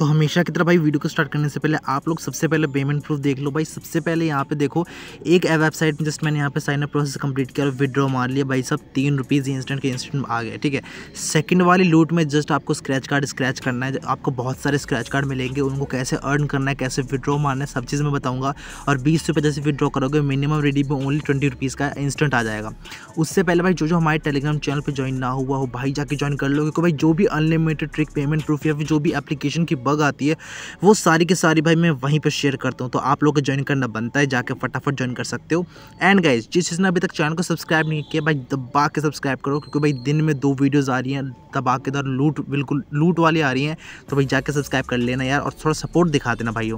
तो हमेशा की तरह भाई वीडियो को स्टार्ट करने से पहले आप लोग सबसे पहले पेमेंट प्रूफ देख लो भाई सबसे पहले यहाँ पे देखो एक वेबसाइट में जस्ट मैंने यहाँ पे साइन अप प्रोसेस कंप्लीट किया और विड्रॉ मार लिया भाई सब तीन रुपीज़ इंस्टेंट के इंस्टेंट आ गए ठीक है सेकंड वाली लूट में जस्ट आपको स्क्रैच कार्ड स्क्रैच करना है आपको बहुत सारे स्क्रैच कार्ड मिलेंगे उनको कैसे अर्न करना है कैसे विड्रॉ मारना है सब चीज़ मैं बताऊँगा और बीस रुपये जैसे विड्रॉ करोगे मिनिमम रेडी में ओनली ट्वेंटी रुपीज़ का इंस्टेंट आ जाएगा उससे पहले भाई जो जो हमारे टेलीग्राम चैनल पर ज्वाइन ना हुआ हो भाई जाके ज्वाइन कर लो क्योंकि भाई जो भी अनलिमिटेड ट्रिक पेमेंट प्रूफ या फिर जो भी एप्लीकेशन की बग आती है वो सारी की सारी भाई मैं वहीं पर शेयर करता हूँ तो आप लोग को ज्वाइन करना बनता है जाके फटाफट ज्वाइन कर सकते हो एंड गाइज जिस चीज़ ने अभी तक चैनल को सब्सक्राइब नहीं किया भाई दबा के सब्सक्राइब करो क्योंकि भाई दिन में दो वीडियोज़ आ रही हैं दबाकेदार लूट बिल्कुल लूट वाली आ रही हैं तो भाई जाके सब्सक्राइब कर लेना यार और थोड़ा सपोर्ट दिखा देना भाई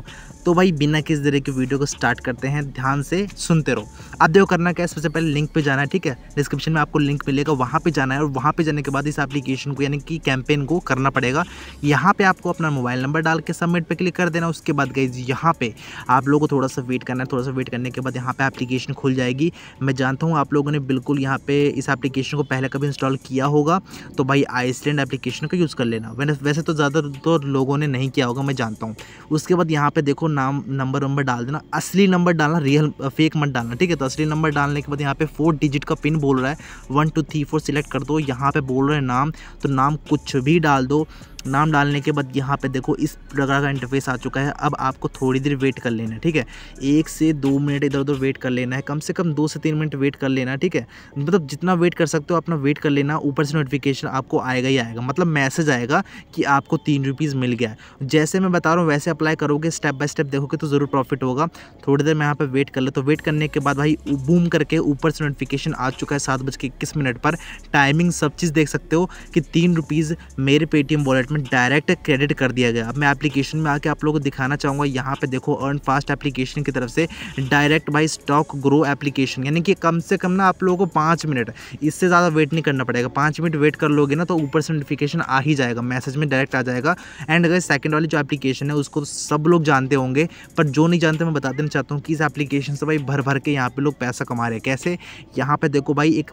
तो भाई बिना किस तरह की वीडियो को स्टार्ट करते हैं ध्यान से सुनते रहो आप देखो करना क्या है सबसे पहले लिंक पे जाना है ठीक है डिस्क्रिप्शन में आपको लिंक मिलेगा वहाँ पे जाना है और वहाँ पे जाने के बाद इस एप्लीकेशन को यानी कि कैंपेन को करना पड़ेगा यहाँ पे आपको अपना मोबाइल मोबाइल नंबर डाल के सबमिट पर क्लिक कर देना उसके बाद गई यहाँ पर आप लोगों को थोड़ा सा वेट करना है थोड़ा सा वेट करने के बाद यहाँ पर एप्लीकेशन खुल जाएगी मैं जानता हूँ आप लोगों ने बिल्कुल यहाँ पर इस एप्लीकेशन को पहले कभी इंस्टॉल किया होगा तो भाई आइसलैंड एप्लीकेशन का यूज़ कर लेना वैसे तो ज़्यादा तो लोगों ने नहीं किया होगा मैं जानता हूँ उसके बाद यहाँ पे देखो नाम नंबर वंबर डाल देना असली नंबर डालना रियल फेक मत डालना ठीक है तो असली नंबर डालने के बाद यहाँ पे फोर डिजिट का पिन बोल रहा है one two three four select कर दो यहाँ पे बोल रहे हैं नाम तो नाम कुछ भी डाल दो नाम डालने के बाद यहाँ पे देखो इस प्रकार का इंटरफेस आ चुका है अब आपको थोड़ी देर वेट कर लेना है ठीक है एक से दो मिनट इधर उधर वेट कर लेना है कम से कम दो से तीन मिनट वेट कर लेना ठीक है मतलब जितना वेट कर सकते हो अपना वेट कर लेना ऊपर से नोटिफिकेशन आपको आएगा ही आएगा मतलब मैसेज आएगा कि आपको तीन रुपीज़ मिल गया जैसे मैं बता रहा हूँ वैसे अप्लाई करोगे स्टेप बाय स्टेप देखोगे तो ज़रूर प्रॉफिट होगा थोड़ी देर मैं यहाँ पर वेट कर लूँ तो वेट करने के बाद भाई बूम करके ऊपर से नोटिफिकेशन आ चुका है सात बज के इक्कीस मिनट पर टाइमिंग सब चीज़ देख सकते हो कि तीन रुपीज़ मेरे पेटीएम वॉलेट में डायरेक्ट क्रेडिट कर दिया गया अब मैं एप्लीकेशन में आके आप लोगों को दिखाना चाहूँगा यहाँ पे देखो अर्न फास्ट एप्लीकेशन की तरफ से direct buy stock Groww application यानी कि कम से कम ना आप लोगों को पाँच मिनट इससे ज़्यादा वेट नहीं करना पड़ेगा पाँच मिनट वेट कर लोगे ना तो ऊपर से नोटिफिकेशन आ ही जाएगा मैसेज में डायरेक्ट आ जाएगा एंड अगर सेकेंड वाली जो एप्लीकेशन है उसको सब लोग जानते होंगे पर जो नहीं जानते मैं बता देना चाहता हूँ कि इस एप्लीकेशन से भाई भर भर के यहाँ पर लोग पैसा कमा रहे हैं कैसे यहाँ पर देखो भाई एक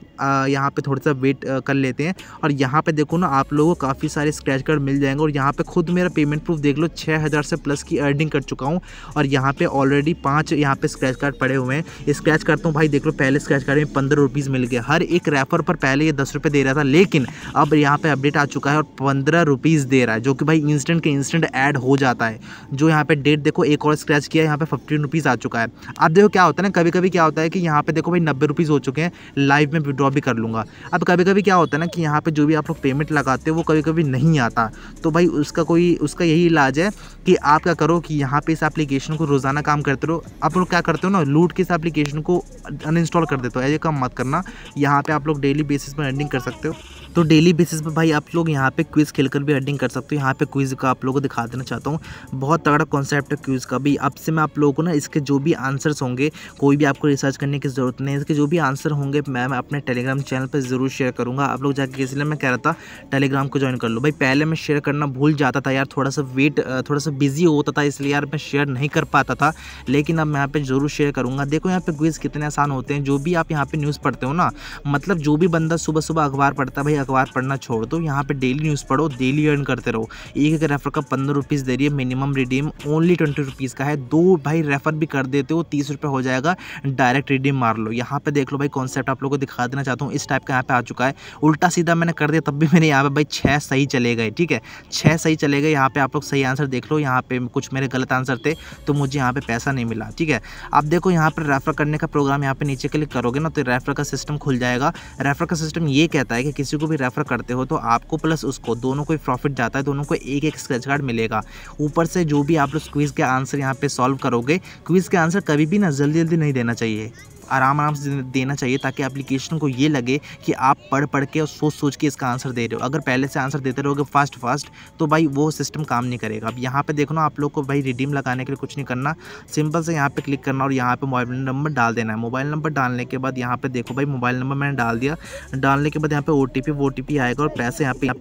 यहाँ पर थोड़ा सा वेट कर लेते हैं और यहाँ पर देखो ना आप लोगों को काफ़ी सारे स्क्रैच कार्ड मिल जाएंगे और यहाँ पे खुद मेरा पेमेंट प्रूफ देख लो छः हज़ार से प्लस की अर्निंग कर चुका हूँ और यहाँ पे ऑलरेडी पाँच यहाँ पे स्क्रैच कार्ड पड़े हुए हैं स्क्रैच करता हूँ भाई देख लो पहले स्क्रैच कार्ड में पंद्रह रुपीज़ मिल गया हर एक रेफर पर पहले ये दस रुपये दे रहा था लेकिन अब यहाँ पर अपडेट आ चुका है और पंद्रह रुपीज़ दे रहा है जो कि भाई इंस्टेंट के इंस्टेंट ऐड हो जाता है जो यहाँ पर डेट देखो एक और स्क्रैच किया यहाँ पर फिफ्टीन रुपीज़ आ चुका है अब देखो क्या होता है ना कभी कभी क्या होता है कि यहाँ पर देखो भाई नब्बे रुपीज़ हो चुके हैं लाइव में विड्रॉ भी कर लूँगा अब कभी कभी क्या होता है ना कि यहाँ पर जो भी आप लोग पेमेंट लगाते हो वो कभी कभी नहीं आता तो भाई उसका कोई उसका यही इलाज है कि आप क्या करो कि यहाँ पे इस एप्लीकेशन को रोज़ाना काम करते रहो आप लोग क्या करते हो ना लूट के इस एप्लीकेशन को अनइंस्टॉल कर देते हो ऐसे काम मत करना यहाँ पे आप लोग डेली बेसिस पर अर्निंग कर सकते हो तो डेली बेसिस पर भाई आप लोग यहाँ पे क्विज़ खेलकर भी अर्निंग कर सकते हो यहाँ पे क्विज़ का आप लोगों को दिखा देना चाहता हूँ बहुत तगड़ा कॉन्सेप्ट है क्विज़ का भी अब से मैं आप लोगों को ना इसके जो भी आंसर्स होंगे कोई भी आपको रिसर्च करने की ज़रूरत नहीं है इसके जो भी आंसर होंगे मैं अपने टेलीग्राम चैनल पर ज़रूर शेयर करूँगा आप लोग जाके इसलिए मैं कह रहा था टेलीग्राम को ज्वाइन कर लो भाई पहले मैं शेयर करना भूल जाता था यार थोड़ा सा वेट थोड़ा सा बिजी होता था इसलिए यार मैं शेयर नहीं कर पाता था लेकिन अब मैं यहाँ पर ज़रूर शेयर करूँगा देखो यहाँ पर क्विज़ कितने आसान होते हैं जो भी आप यहाँ पर न्यूज़ पढ़ते हो ना मतलब जो भी बंदा सुबह सुबह अखबार पढ़ता है अखबार पढ़ना छोड़ दो यहाँ पे डेली न्यूज़ पढ़ो डेली अर्न करते रहो एक एक रेफर का पंद्रह रुपीज़ दे रही है minimum redeem only twenty rupees का है दो भाई रेफर भी कर देते हो तीस रुपये हो जाएगा डायरेक्ट रिडीम मार लो यहाँ पे देख लो भाई कॉन्सेप्ट आप लोग को दिखा देना चाहता हूँ इस टाइप का यहाँ पे आ चुका है उल्टा सीधा मैंने कर दिया तब भी मेरे यहाँ पर भाई छः सही चले गए ठीक है छः सही चले गए यहाँ पर आप लोग सही आंसर देख लो यहाँ पर कुछ मेरे गलत आंसर थे तो मुझे यहाँ पर पैसा नहीं मिला ठीक है आप देखो यहाँ पर रेफर करने का प्रोग्राम यहाँ पर नीचे क्लिक करोगे ना तो रेफर का सिस्टम खुल जाएगा रेफर का सिस्टम ये कहता है कि किसी को भी रेफ़र करते हो तो आपको प्लस उसको दोनों को प्रॉफिट जाता है दोनों को एक एक स्क्रेच कार्ड मिलेगा ऊपर से जो भी आप लोग क्विज़ के आंसर यहाँ पर सॉल्व करोगे क्विज़ के आंसर कभी भी ना जल्दी जल्दी नहीं देना चाहिए आराम आराम से देना चाहिए ताकि एप्लीकेशन को ये लगे कि आप पढ़ पढ़ के और सोच सोच के इसका आंसर दे रहे हो अगर पहले से आंसर देते रहोगे फास्ट फास्ट तो भाई वो सिस्टम काम नहीं करेगा अब यहाँ पर देखो ना आप लोग को भाई रिडीम लगाने के लिए कुछ नहीं करना सिंपल से यहाँ पर क्लिक करना और यहाँ पर मोबाइल नंबर डाल देना है मोबाइल नंबर डालने के बाद यहाँ पर देखो भाई मोबाइल नंबर मैंने डाल दिया डालने के बाद यहाँ पर ओ टी आएगा और पैसे यहाँ पर